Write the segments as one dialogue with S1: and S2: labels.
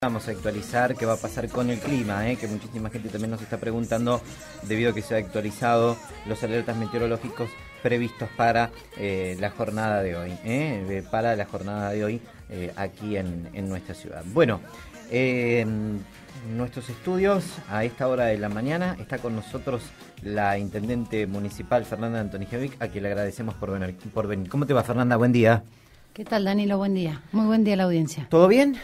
S1: Vamos a actualizar qué va a pasar con el clima, ¿eh? que muchísima gente también nos está preguntando debido a que se ha actualizado los alertas meteorológicos previstos para eh, la jornada de hoy, ¿eh? para la jornada de hoy aquí en, nuestra ciudad. Bueno, nuestros estudios a esta hora de la mañana está con nosotros la intendente municipal Fernanda Antonijevic, a quien le agradecemos por venir, por venir. ¿Cómo te va Fernanda? Buen día.
S2: ¿Qué tal, Danilo? Buen día. Muy buen día a la audiencia. ¿Todo bien?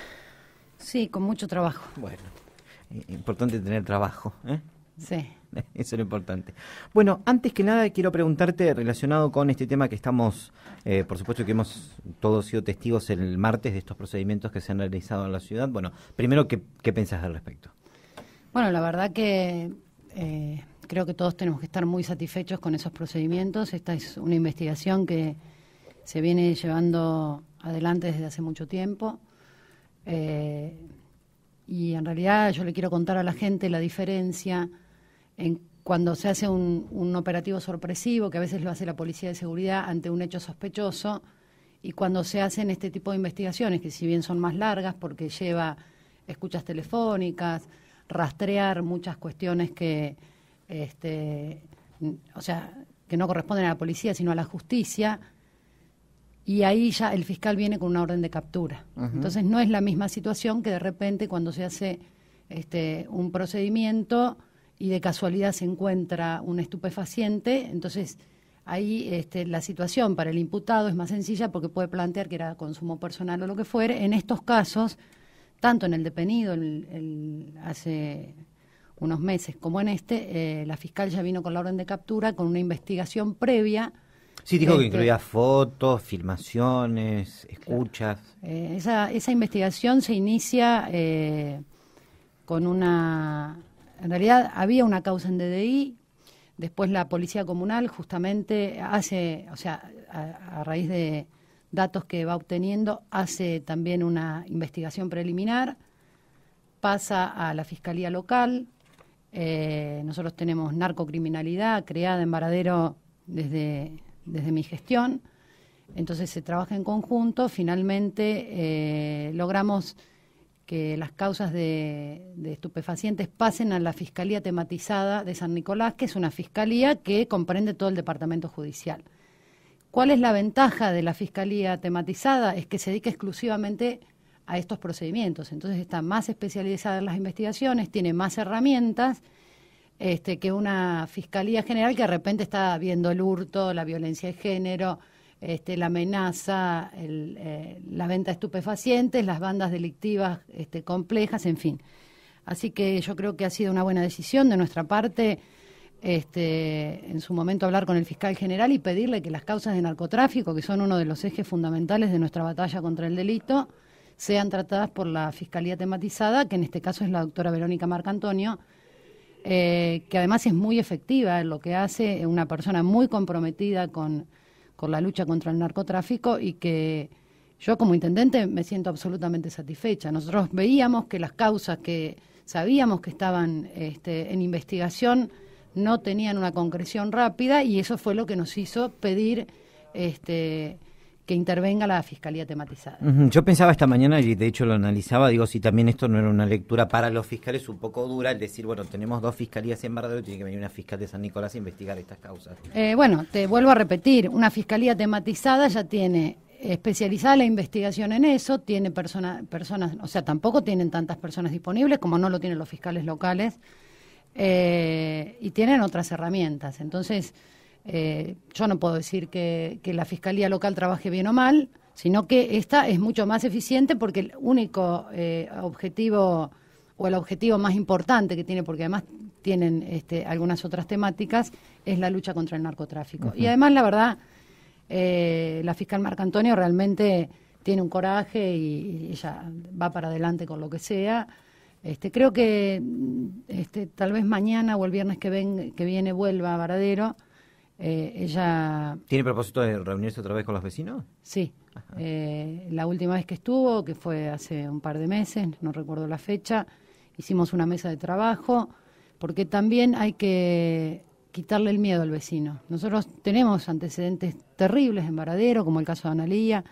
S2: Sí, con mucho trabajo.
S1: Bueno, importante tener trabajo. ¿eh? Sí. Eso es lo importante. Bueno, antes que nada quiero preguntarte relacionado con este tema que estamos, eh, por supuesto que hemos todos sido testigos el martes de estos procedimientos que se han realizado en la ciudad. Bueno, primero, ¿qué, qué pensás al respecto?
S2: Bueno, la verdad que eh, creo que todos tenemos que estar muy satisfechos con esos procedimientos. Esta es una investigación que se viene llevando adelante desde hace mucho tiempo. Eh, y en realidad yo le quiero contar a la gente la diferencia en cuando se hace un, operativo sorpresivo, que a veces lo hace la policía de seguridad ante un hecho sospechoso, y cuando se hacen este tipo de investigaciones, que si bien son más largas porque lleva escuchas telefónicas, rastrear muchas cuestiones que, este, o sea, que no corresponden a la policía, sino a la justicia, y ahí ya el fiscal viene con una orden de captura. Entonces no es la misma situación que de repente cuando se hace este, un procedimiento y de casualidad se encuentra un estupefaciente, entonces ahí este, la situación para el imputado es más sencilla porque puede plantear que era consumo personal o lo que fuere. En estos casos, tanto en el detenido hace unos meses como en este, eh, la fiscal ya vino con la orden de captura, con una investigación previa
S1: Sí, dijo que este, incluía fotos, filmaciones, escuchas.
S2: Eh, esa, investigación se inicia eh, con una... En realidad había una causa en DDI, después la Policía Comunal justamente hace, o sea, a, raíz de datos que va obteniendo, hace también una investigación preliminar, pasa a la Fiscalía Local, eh, nosotros tenemos narcocriminalidad creada en Varadero desde desde mi gestión. Entonces se trabaja en conjunto. Finalmente eh, logramos que las causas de, estupefacientes pasen a la Fiscalía tematizada de San Nicolás, que es una fiscalía que comprende todo el departamento judicial. ¿Cuál es la ventaja de la Fiscalía tematizada? Es que se dedica exclusivamente a estos procedimientos. Entonces está más especializada en las investigaciones, tiene más herramientas este, que una Fiscalía General que de repente está viendo el hurto, la violencia de género, este, la amenaza, eh, la venta de estupefacientes, las bandas delictivas este, complejas, en fin. Así que yo creo que ha sido una buena decisión de nuestra parte este, en su momento hablar con el fiscal general y pedirle que las causas de narcotráfico, que son uno de los ejes fundamentales de nuestra batalla contra el delito, sean tratadas por la Fiscalía tematizada, que en este caso es la doctora Verónica Antonio. Eh, que además es muy efectiva en lo que hace, una persona muy comprometida con, la lucha contra el narcotráfico y que yo como intendente me siento absolutamente satisfecha. Nosotros veíamos que las causas que sabíamos que estaban este, en investigación no tenían una concreción rápida y eso fue lo que nos hizo pedir este, que intervenga la Fiscalía tematizada.
S1: Yo pensaba esta mañana, y de hecho lo analizaba, digo, si también esto no era una lectura para los fiscales un poco dura, el decir, bueno, tenemos dos fiscalías en y tiene que venir una fiscal de San Nicolás a investigar estas causas.
S2: Eh, bueno, te vuelvo a repetir, una fiscalía tematizada ya tiene especializada la investigación en eso, tiene personas, personas, o sea, tampoco tienen tantas personas disponibles como no lo tienen los fiscales locales, eh, y tienen otras herramientas. Entonces, eh, yo no puedo decir que, la fiscalía local trabaje bien o mal, sino que esta es mucho más eficiente porque el único eh, objetivo o el objetivo más importante que tiene, porque además tienen este, algunas otras temáticas, es la lucha contra el narcotráfico. Y además, la verdad, eh, la fiscal Marca Antonio realmente tiene un coraje y, ella va para adelante con lo que sea. Este, creo que este, tal vez mañana o el viernes que, que viene vuelva a Varadero eh, ella...
S1: ¿Tiene propósito de reunirse otra vez con los vecinos?
S2: Sí. Eh, la última vez que estuvo, que fue hace un par de meses, no recuerdo la fecha, hicimos una mesa de trabajo, porque también hay que quitarle el miedo al vecino. Nosotros tenemos antecedentes terribles en Varadero, como el caso de Analía,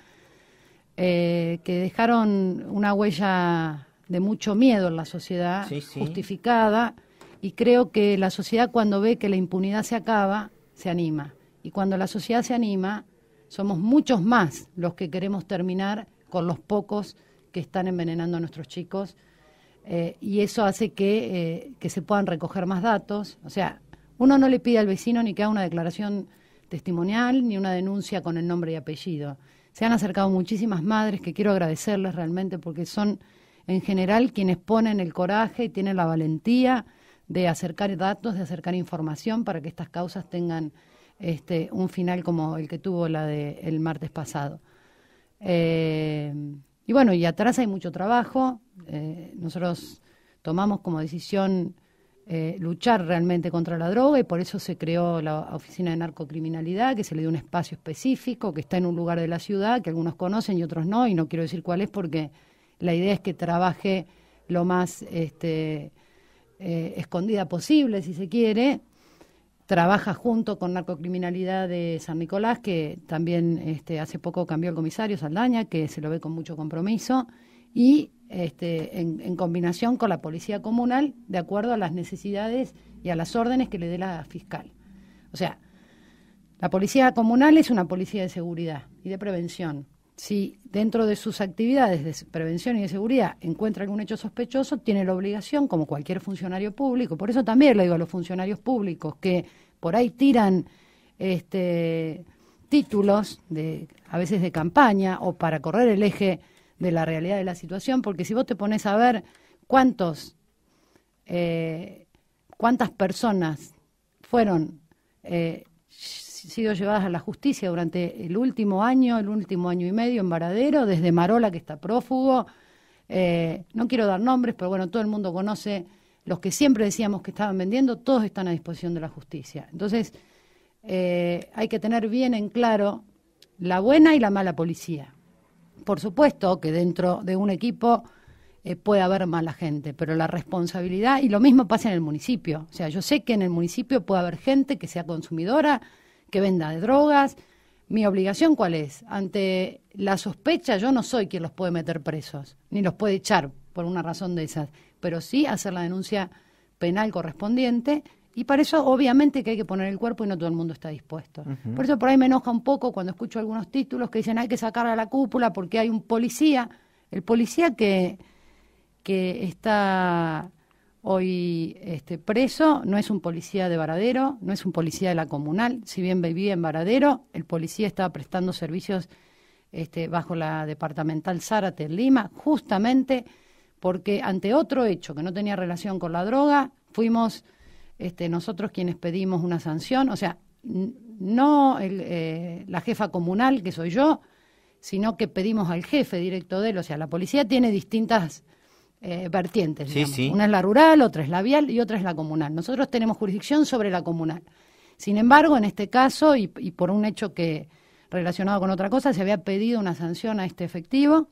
S2: eh, que dejaron una huella de mucho miedo en la sociedad, justificada, y creo que la sociedad cuando ve que la impunidad se acaba, se anima. Y cuando la sociedad se anima, somos muchos más los que queremos terminar con los pocos que están envenenando a nuestros chicos. Eh, y eso hace que, eh, que se puedan recoger más datos. O sea, uno no le pide al vecino ni que haga una declaración testimonial ni una denuncia con el nombre y apellido. Se han acercado muchísimas madres que quiero agradecerles realmente porque son en general quienes ponen el coraje y tienen la valentía de acercar datos, de acercar información para que estas causas tengan este, un final como el que tuvo la del martes pasado. Eh, y bueno, y atrás hay mucho trabajo. Eh, nosotros tomamos como decisión eh, luchar realmente contra la droga y por eso se creó la Oficina de Narcocriminalidad, que se le dio un espacio específico, que está en un lugar de la ciudad, que algunos conocen y otros no, y no quiero decir cuál es porque la idea es que trabaje lo más este, eh, escondida posible, si se quiere. Trabaja junto con Narcocriminalidad de San Nicolás, que también este, hace poco cambió el comisario Saldaña, que se lo ve con mucho compromiso, y este, en combinación con la Policía Comunal, de acuerdo a las necesidades y a las órdenes que le dé la fiscal. O sea, la Policía Comunal es una policía de seguridad y de prevención si dentro de sus actividades de prevención y de seguridad encuentra algún hecho sospechoso, tiene la obligación, como cualquier funcionario público, por eso también le digo a los funcionarios públicos que por ahí tiran este, títulos de, a veces de campaña o para correr el eje de la realidad de la situación, porque si vos te pones a ver cuántos, eh, cuántas personas fueron eh, sido llevadas a la justicia durante el último año, el último año y medio en Varadero, desde Marola, que está prófugo. Eh, no quiero dar nombres, pero bueno, todo el mundo conoce los que siempre decíamos que estaban vendiendo, todos están a disposición de la justicia. Entonces, eh, hay que tener bien en claro la buena y la mala policía. Por supuesto que dentro de un equipo eh, puede haber mala gente, pero la responsabilidad, y lo mismo pasa en el municipio. O sea, yo sé que en el municipio puede haber gente que sea consumidora, que venda de drogas. ¿Mi obligación cuál es? Ante la sospecha yo no soy quien los puede meter presos, ni los puede echar por una razón de esas, pero sí hacer la denuncia penal correspondiente y para eso obviamente que hay que poner el cuerpo y no todo el mundo está dispuesto. Por eso por ahí me enoja un poco cuando escucho algunos títulos que dicen hay que sacar a la cúpula porque hay un policía. El policía que, que está hoy este, preso, no es un policía de Varadero, no es un policía de la comunal, si bien vivía en Varadero, el policía estaba prestando servicios este, bajo la departamental Zárate en Lima, justamente porque ante otro hecho que no tenía relación con la droga, fuimos este, nosotros quienes pedimos una sanción, o sea, no eh, la jefa comunal, que soy yo, sino que pedimos al jefe directo de él, o sea, la policía tiene distintas eh, vertientes. Una es la rural, otra es la vial y otra es la comunal. Nosotros tenemos jurisdicción sobre la comunal. Sin embargo, en este caso, y, por un hecho que relacionado con otra cosa, se había pedido una sanción a este efectivo,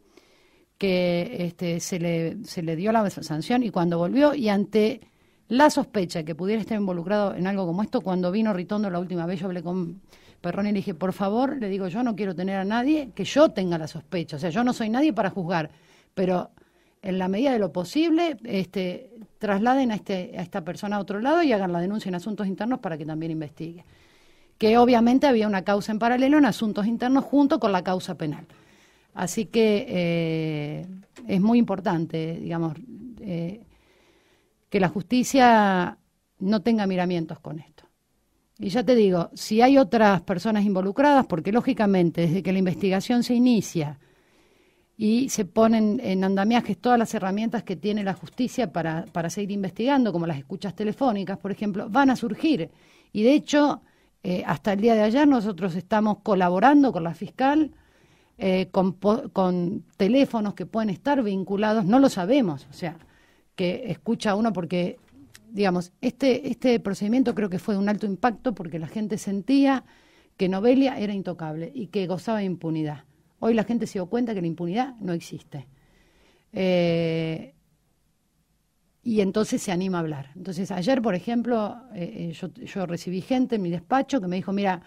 S2: que este, se, le, se le dio la sanción y cuando volvió y ante la sospecha que pudiera estar involucrado en algo como esto, cuando vino Ritondo la última vez, yo hablé con Perrón y le dije, por favor, le digo, yo no quiero tener a nadie que yo tenga la sospecha, o sea, yo no soy nadie para juzgar, pero en la medida de lo posible, este, trasladen este, a, esta persona a otro lado y hagan la denuncia en asuntos internos para que también investigue. Que obviamente había una causa en paralelo en asuntos internos junto con la causa penal. Así que eh, es muy importante, digamos, eh, que la justicia no tenga miramientos con esto. Y ya te digo, si hay otras personas involucradas, porque lógicamente desde que la investigación se inicia, y se ponen en andamiajes todas las herramientas que tiene la justicia para, para seguir investigando, como las escuchas telefónicas, por ejemplo, van a surgir. Y de hecho, eh, hasta el día de ayer nosotros estamos colaborando con la fiscal. Eh, con, con, teléfonos que pueden estar vinculados, no lo sabemos, o sea, que escucha uno porque, digamos, este, este procedimiento creo que fue de un alto impacto porque la gente sentía que Novelia era intocable y que gozaba de impunidad. Hoy la gente se dio cuenta que la impunidad no existe. Eh, y entonces se anima a hablar. Entonces, ayer, por ejemplo, eh, eh, yo, recibí gente en mi despacho que me dijo, mira,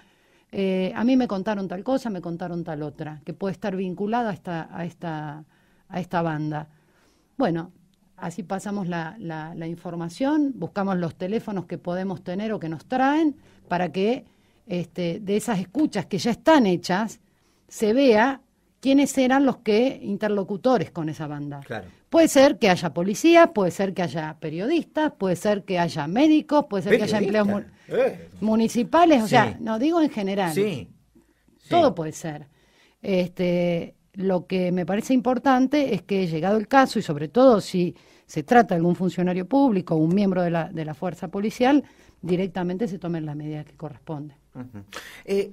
S2: a mí me contaron tal cosa, me contaron tal otra, que puede estar vinculada a esta, a esta, banda. Bueno, así pasamos la, información, buscamos los teléfonos que podemos tener o que nos traen para que este, de esas escuchas que ya están hechas, se vea quiénes eran los que interlocutores con esa banda. Puede ser que haya policías, puede ser que haya periodistas, puede ser que haya médicos, puede ser que haya empleos eh. municipales, o sea, no digo en general. Sí. Todo puede ser. Este, lo que me parece importante es que llegado el caso y sobre todo si se trata de algún funcionario público o un miembro de la, de la fuerza policial, directamente se tomen las medidas que corresponden. Eh,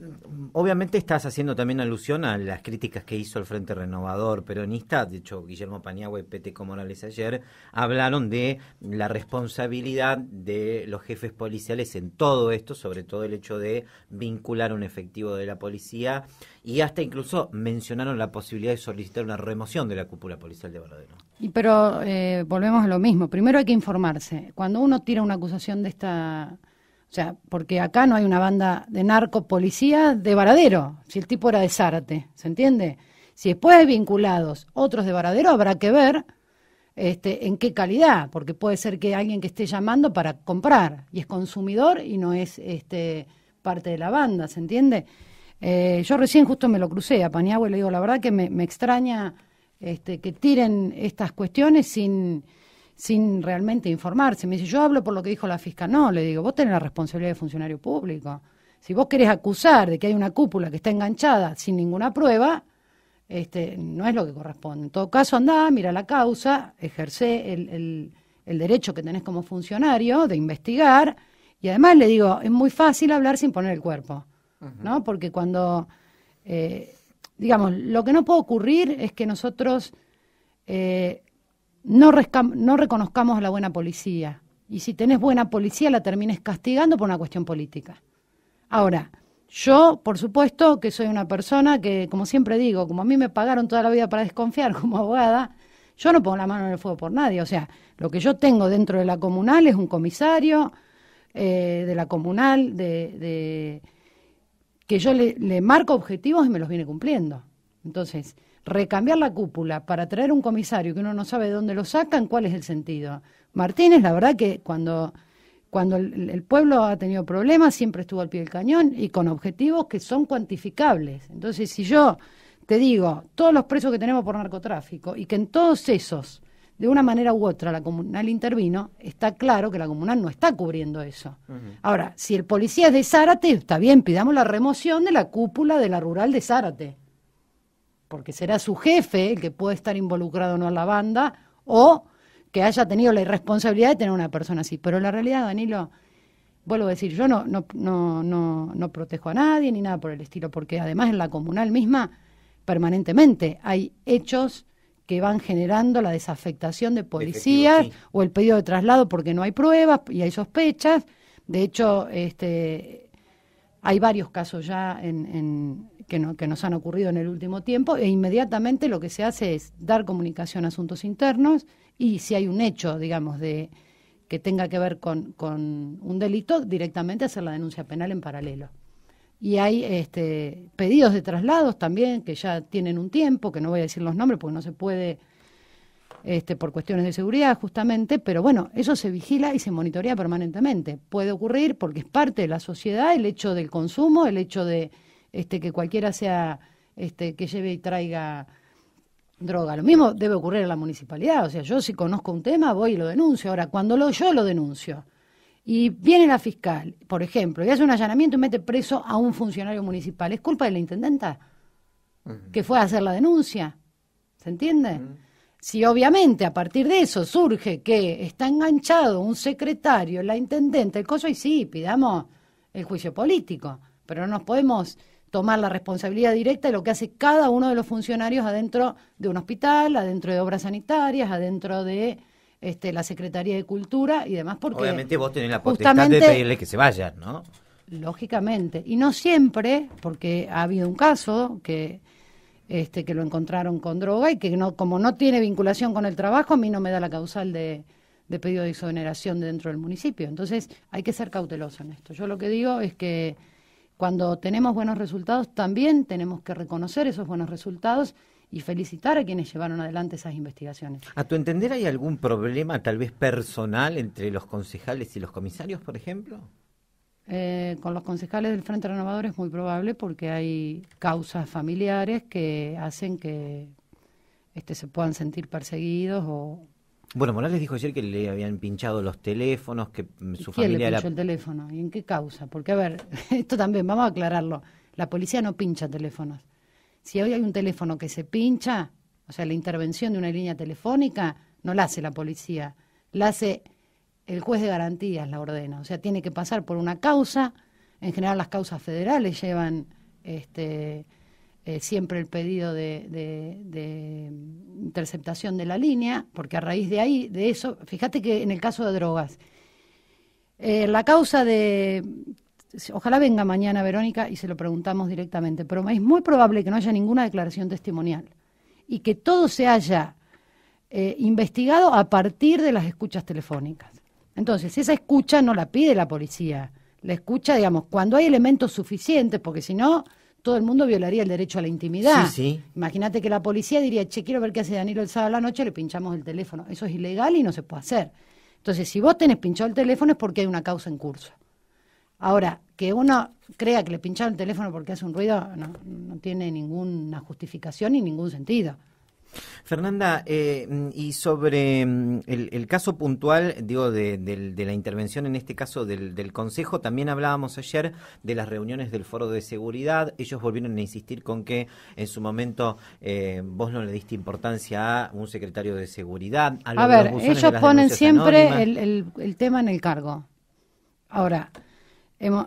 S1: obviamente estás haciendo también alusión a las críticas que hizo el Frente Renovador Peronista, de hecho Guillermo Paniagua y Peteco Morales ayer hablaron de la responsabilidad de los jefes policiales en todo esto, sobre todo el hecho de vincular un efectivo de la policía y hasta incluso mencionaron la posibilidad de solicitar una remoción de la cúpula policial de Baradero
S2: Y pero eh, volvemos a lo mismo, primero hay que informarse, cuando uno tira una acusación de esta o sea, porque acá no hay una banda de narcopolicía de Varadero, si el tipo era de Sarte, ¿se entiende? Si después hay vinculados otros de Varadero, habrá que ver este, en qué calidad, porque puede ser que alguien que esté llamando para comprar y es consumidor y no es este, parte de la banda, ¿se entiende? Eh, yo recién justo me lo crucé a Paniagua y le digo, la verdad que me, me extraña este, que tiren estas cuestiones sin sin realmente informarse. Me dice, yo hablo por lo que dijo la fiscal. No, le digo, vos tenés la responsabilidad de funcionario público. Si vos querés acusar de que hay una cúpula que está enganchada sin ninguna prueba, este, no es lo que corresponde. En todo caso, andá, mira la causa, ejerce el, derecho que tenés como funcionario de investigar. Y además le digo, es muy fácil hablar sin poner el cuerpo, ¿no? Porque cuando, eh, digamos, lo que no puede ocurrir es que nosotros eh, no, no reconozcamos a la buena policía. Y si tenés buena policía, la termines castigando por una cuestión política. Ahora, yo, por supuesto, que soy una persona que, como siempre digo, como a mí me pagaron toda la vida para desconfiar como abogada, yo no pongo la mano en el fuego por nadie. O sea, lo que yo tengo dentro de la comunal es un comisario eh, de la comunal, de, que yo le marco objetivos y me los viene cumpliendo. Entonces, recambiar la cúpula para traer un comisario que uno no sabe de dónde lo sacan, ¿cuál es el sentido? Martínez, la verdad que cuando, cuando el, pueblo ha tenido problemas, siempre estuvo al pie del cañón y con objetivos que son cuantificables. Entonces, si yo te digo, todos los presos que tenemos por narcotráfico y que en todos esos, de una manera u otra, la comunal intervino, está claro que la comunal no está cubriendo eso. Ahora, si el policía es de Zárate, está bien, pidamos la remoción de la cúpula de la rural de Zárate porque será su jefe el que puede estar involucrado o no en la banda, o que haya tenido la irresponsabilidad de tener una persona así. Pero la realidad, Danilo, vuelvo a decir, yo no, no, no, no, no protejo a nadie ni nada por el estilo, porque además en la comunal misma, permanentemente, hay hechos que van generando la desafectación de policías o el pedido de traslado porque no hay pruebas y hay sospechas. De hecho, este, hay varios casos ya en, que, nos han ocurrido en el último tiempo, e inmediatamente lo que se hace es dar comunicación a asuntos internos y si hay un hecho, digamos, de que tenga que ver con, un delito, directamente hacer la denuncia penal en paralelo. Y hay este, pedidos de traslados también que ya tienen un tiempo, que no voy a decir los nombres porque no se puede este, por cuestiones de seguridad justamente, pero bueno, eso se vigila y se monitorea permanentemente. Puede ocurrir porque es parte de la sociedad el hecho del consumo, el hecho de este, que cualquiera sea este, que lleve y traiga droga. Lo mismo debe ocurrir en la municipalidad. O sea, yo si conozco un tema, voy y lo denuncio. Ahora, cuando yo lo denuncio y viene la fiscal, por ejemplo, y hace un allanamiento y mete preso a un funcionario municipal, ¿es culpa de la intendenta que fue a hacer la denuncia? ¿Se entiende? Si obviamente a partir de eso surge que está enganchado un secretario, la intendente, el coso, y sí, pidamos el juicio político, pero no nos podemos tomar la responsabilidad directa de lo que hace cada uno de los funcionarios adentro de un hospital, adentro de obras sanitarias, adentro de este, la Secretaría de Cultura y demás, porque... Obviamente vos
S1: tenés la potestad de pedirle que se vayan, ¿no?
S2: Lógicamente. Y no siempre, porque ha habido un caso que... Este, que lo encontraron con droga y que no, como no tiene vinculación con el trabajo, a mí no me da la causal de, de pedido de exoneración dentro del municipio. Entonces hay que ser cauteloso en esto. Yo lo que digo es que cuando tenemos buenos resultados, también tenemos que reconocer esos buenos resultados y felicitar a quienes llevaron adelante esas investigaciones.
S1: ¿A tu entender hay algún problema tal vez personal entre los concejales y los comisarios, por ejemplo?
S2: Eh, con los concejales del Frente Renovador es muy probable porque hay causas familiares que hacen que este, se puedan sentir perseguidos o,
S1: bueno, Morales dijo ayer que le habían pinchado los teléfonos, que su familia... ¿Quién le pinchó el
S2: teléfono? ¿Y en qué causa? Porque, a ver, esto también, vamos a aclararlo. La policía no pincha teléfonos. Si hoy hay un teléfono que se pincha, o sea, la intervención de una línea telefónica, no la hace la policía, la hace el juez de garantías, la ordena. O sea, tiene que pasar por una causa. En general, las causas federales llevan este, eh, siempre el pedido de interceptación de la línea, porque a raíz de ahí, de eso, fíjate que en el caso de drogas, eh, la causa de ojalá venga mañana Verónica y se lo preguntamos directamente, pero es muy probable que no haya ninguna declaración testimonial y que todo se haya eh, investigado a partir de las escuchas telefónicas. Entonces, esa escucha no la pide la policía, la escucha, digamos, cuando hay elementos suficientes, porque si no, todo el mundo violaría el derecho a la intimidad. Imagínate que la policía diría, che, quiero ver qué hace Danilo el sábado a la noche, le pinchamos el teléfono. Eso es ilegal y no se puede hacer. Entonces, si vos tenés pinchado el teléfono es porque hay una causa en curso. Ahora, que uno crea que le pincharon el teléfono porque hace un ruido, no, no tiene ninguna justificación ni ningún sentido.
S1: Fernanda, eh, y sobre mm, el, caso puntual, digo, de, la intervención en este caso del, Consejo, también hablábamos ayer de las reuniones del Foro de Seguridad. Ellos volvieron a insistir con que en su momento eh, vos no le diste importancia a un secretario de Seguridad. A, a ver, ellos ponen siempre
S2: el, tema en el cargo. Ahora,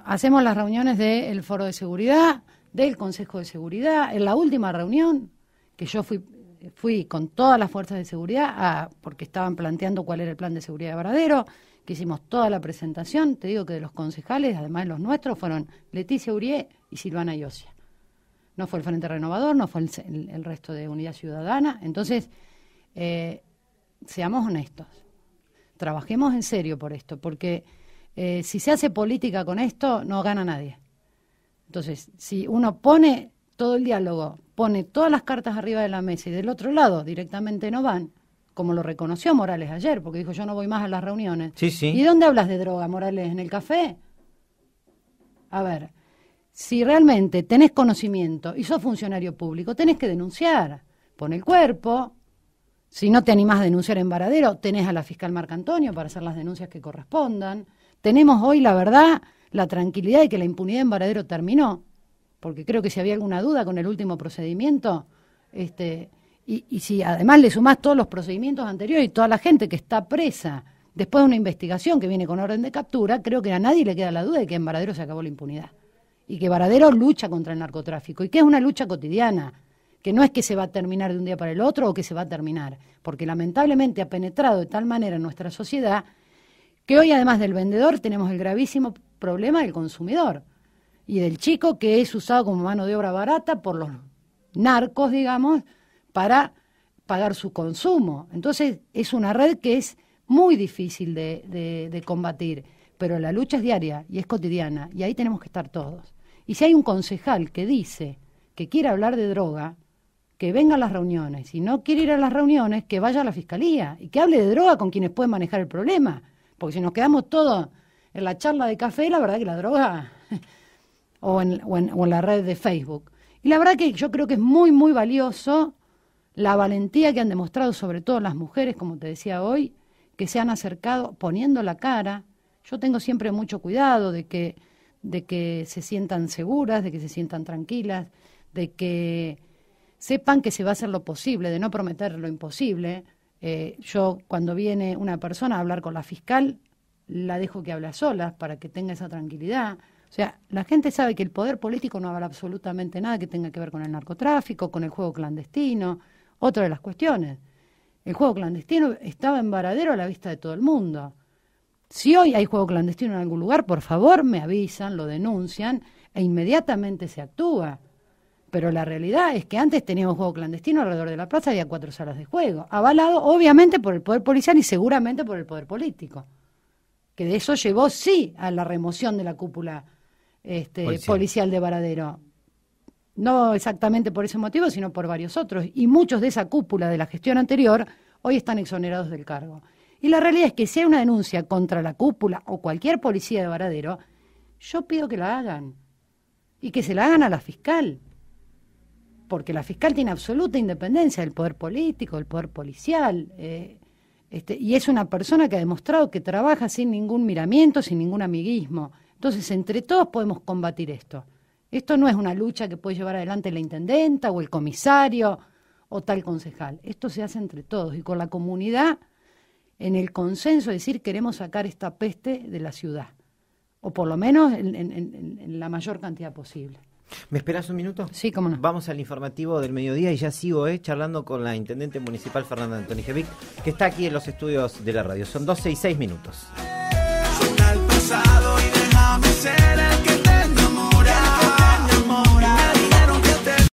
S2: hacemos las reuniones del Foro de Seguridad, del Consejo de Seguridad. En la última reunión, que yo fui fui con todas las fuerzas de seguridad, a, porque estaban planteando cuál era el plan de seguridad de Varadero, que hicimos toda la presentación, te digo que de los concejales, además de los nuestros, fueron Leticia Urié y Silvana Iosia. No fue el Frente Renovador, no fue el, resto de Unidad Ciudadana. Entonces, eh, seamos honestos, trabajemos en serio por esto, porque eh, si se hace política con esto, no gana nadie. Entonces, si uno pone todo el diálogo, pone todas las cartas arriba de la mesa y del otro lado directamente no van, como lo reconoció Morales ayer, porque dijo yo no voy más a las reuniones. ¿Y dónde hablas de droga, Morales? ¿En el café? A ver, si realmente tenés conocimiento y sos funcionario público, tenés que denunciar. Pon el cuerpo. Si no te animás a denunciar en Varadero, tenés a la fiscal Marca Antonio para hacer las denuncias que correspondan. Tenemos hoy, la verdad, la tranquilidad de que la impunidad en Varadero terminó porque creo que si había alguna duda con el último procedimiento, este, y, y si además le sumás todos los procedimientos anteriores y toda la gente que está presa después de una investigación que viene con orden de captura, creo que a nadie le queda la duda de que en Varadero se acabó la impunidad y que Varadero lucha contra el narcotráfico y que es una lucha cotidiana, que no es que se va a terminar de un día para el otro o que se va a terminar, porque lamentablemente ha penetrado de tal manera en nuestra sociedad que hoy además del vendedor tenemos el gravísimo problema del consumidor y del chico que es usado como mano de obra barata por los narcos, digamos, para pagar su consumo. Entonces es una red que es muy difícil de, combatir, pero la lucha es diaria y es cotidiana y ahí tenemos que estar todos. Y si hay un concejal que dice que quiere hablar de droga, que venga a las reuniones. Si no quiere ir a las reuniones, que vaya a la fiscalía y que hable de droga con quienes pueden manejar el problema. Porque si nos quedamos todos en la charla de café, la verdad es que la droga o en, la red de Facebook. Y la verdad que yo creo que es muy, muy valioso la valentía que han demostrado sobre todo las mujeres, como te decía hoy, que se han acercado poniendo la cara. Yo tengo siempre mucho cuidado de que, de que se sientan seguras, de que se sientan tranquilas, de que sepan que se va a hacer lo posible, de no prometer lo imposible. Eh, yo cuando viene una persona a hablar con la fiscal, la dejo que hable sola para que tenga esa tranquilidad. O sea, la gente sabe que el poder político no habla absolutamente nada que tenga que ver con el narcotráfico, con el juego clandestino, otra de las cuestiones. El juego clandestino estaba en varadero a la vista de todo el mundo. Si hoy hay juego clandestino en algún lugar, por favor me avisan, lo denuncian e inmediatamente se actúa. Pero la realidad es que antes teníamos juego clandestino alrededor de la plaza, había cuatro salas de juego, avalado obviamente por el poder policial y seguramente por el poder político, que de eso llevó sí a la remoción de la cúpula este, policial. de Varadero. No exactamente por ese motivo, sino por varios otros. Y muchos de esa cúpula de la gestión anterior hoy están exonerados del cargo. Y la realidad es que si hay una denuncia contra la cúpula o cualquier policía de Varadero, yo pido que la hagan. Y que se la hagan a la fiscal. Porque la fiscal tiene absoluta independencia del poder político, del poder policial. Eh, este, y es una persona que ha demostrado que trabaja sin ningún miramiento, sin ningún amiguismo. Entonces, entre todos podemos combatir esto. Esto no es una lucha que puede llevar adelante la intendenta o el comisario o tal concejal. Esto se hace entre todos y con la comunidad en el consenso de decir queremos sacar esta peste de la ciudad, o por lo menos en, la mayor cantidad posible.
S1: ¿Me esperas un minuto? Sí, cómo no. Vamos al informativo del mediodía y ya sigo eh, charlando con la intendente municipal Fernanda Antonijevic, que está aquí en los estudios de la radio. Son 12 y 6 minutos.